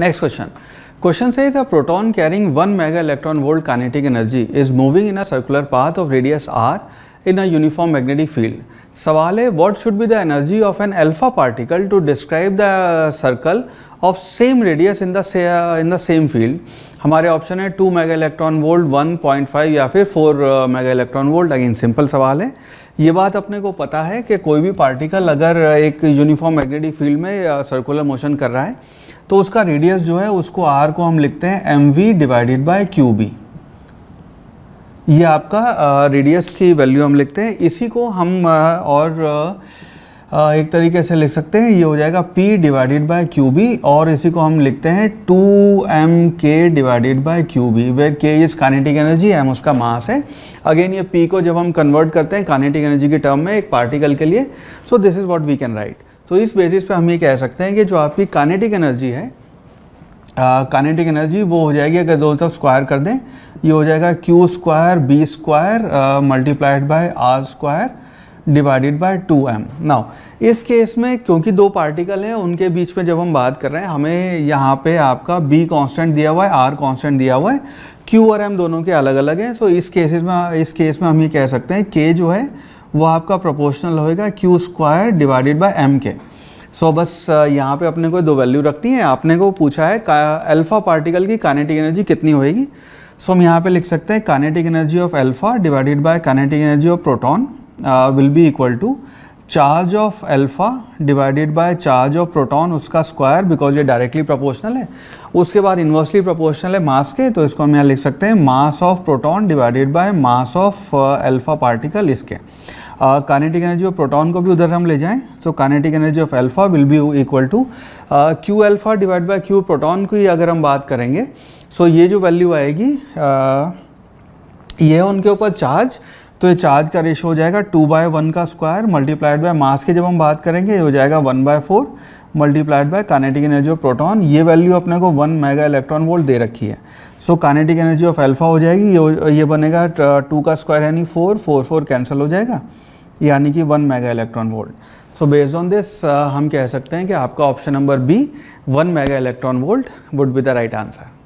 next question question say is a proton carrying one mega electron volt kinetic energy is moving in a circular path of radius R in a uniform magnetic field सवाल है what should be the energy of an alpha particle to describe the circle of same radius in the in the same field हमारे option है two mega electron volt one या फिर four mega electron volt again simple सवाल है ये बात अपने को पता है कि कोई भी पार्टिकल अगर एक यूनिफॉर्म मैग्नेटिक फील्ड में सर्कुलर मोशन कर रहा है तो उसका रेडियस जो है उसको आर को हम लिखते हैं M V divided by Q B ये आपका रेडियस की वैल्यू हम लिखते हैं इसी को हम और एक तरीके से लिख सकते हैं ये हो जाएगा P divided by Q B और इसी को हम लिखते हैं two M K divided by Q B where K is kinetic energy M उसका मास है अगेन ये P को जब हम कन्वर्ट करते हैं कानेटिक एनर्जी के टर्म में एक पार्टिकल के लिए so this is what we can write तो इस बेसिस पे हम ये कह सकते हैं कि जो आपकी कानेटिक एनर्जी है कानेटिक uh, एनर्जी वो हो जाएगी अगर दोनों तरफ स्क्वायर कर दें ये हो जाएगा Q square B square multiplied by R square divided by 2m now इस केस में क्योंकि दो पार्टिकल हैं उनके बीच में जब हम बात कर रहे हैं हमें यहाँ पे आपका b कांस्टेंट दिया हुआ है r कांस्टेंट दिया हुआ है q और m दोनों के अलग अलग हैं सो so इस केसेस में इस केस में हम ये कह सकते हैं k जो है वो आपका प्रोपोर्शनल होएगा q square divided by m के सो so, बस यहाँ पे अपने को दो वैल्यू रखनी है आपने को पूछा है अल्फ़ा पार्टिकल की कानेटिक एनर्जी कितनी होएगी सो so, हम यहाँ पे लिख सकते हैं kinetic energy of alpha divided by kinetic energy of proton will be equal to charge of alpha divided by charge of proton उसका स्क्वायर बिकॉज ये डायरेक्टली प्रोपोर्शनल है उसके बाद इन्वर्सली प्रोपोर्शनल है मास के तो इसको हम यहाँ लिख सकते हैं mass of proton divided by mass of alpha particle इसके कानेटिक एनर्जी ऑफ प्रोटॉन को भी उधर हम ले जाएं so kinetic energy of alpha will be equal to Q alpha divide by Q proton की अगर हम बात करेंगे सो so ये जो वैल्यू आएगी uh, ये है उनके ऊपर चार्ज तो ये चार्ज का रेशो हो जाएगा टू बाय वन का स्क्वायर मल्टीप्लाइड बाय मास की जब हम बात करेंगे ये हो जाएगा one by four multiplied by kinetic energy of proton ये वैल्यू अपने को वन मेगा इलेक्ट्रॉन वोल्ट दे रखी है so kinetic energy of alpha हो जाएगी ये ये बनेगा टू uh, का स्क्वायर यानी फोर फोर फोर कैंसिल हो जाएगा यानी कि one mega electron volt so based on this हम कह सकते हैं कि आपका option number B one mega electron volt would be the right answer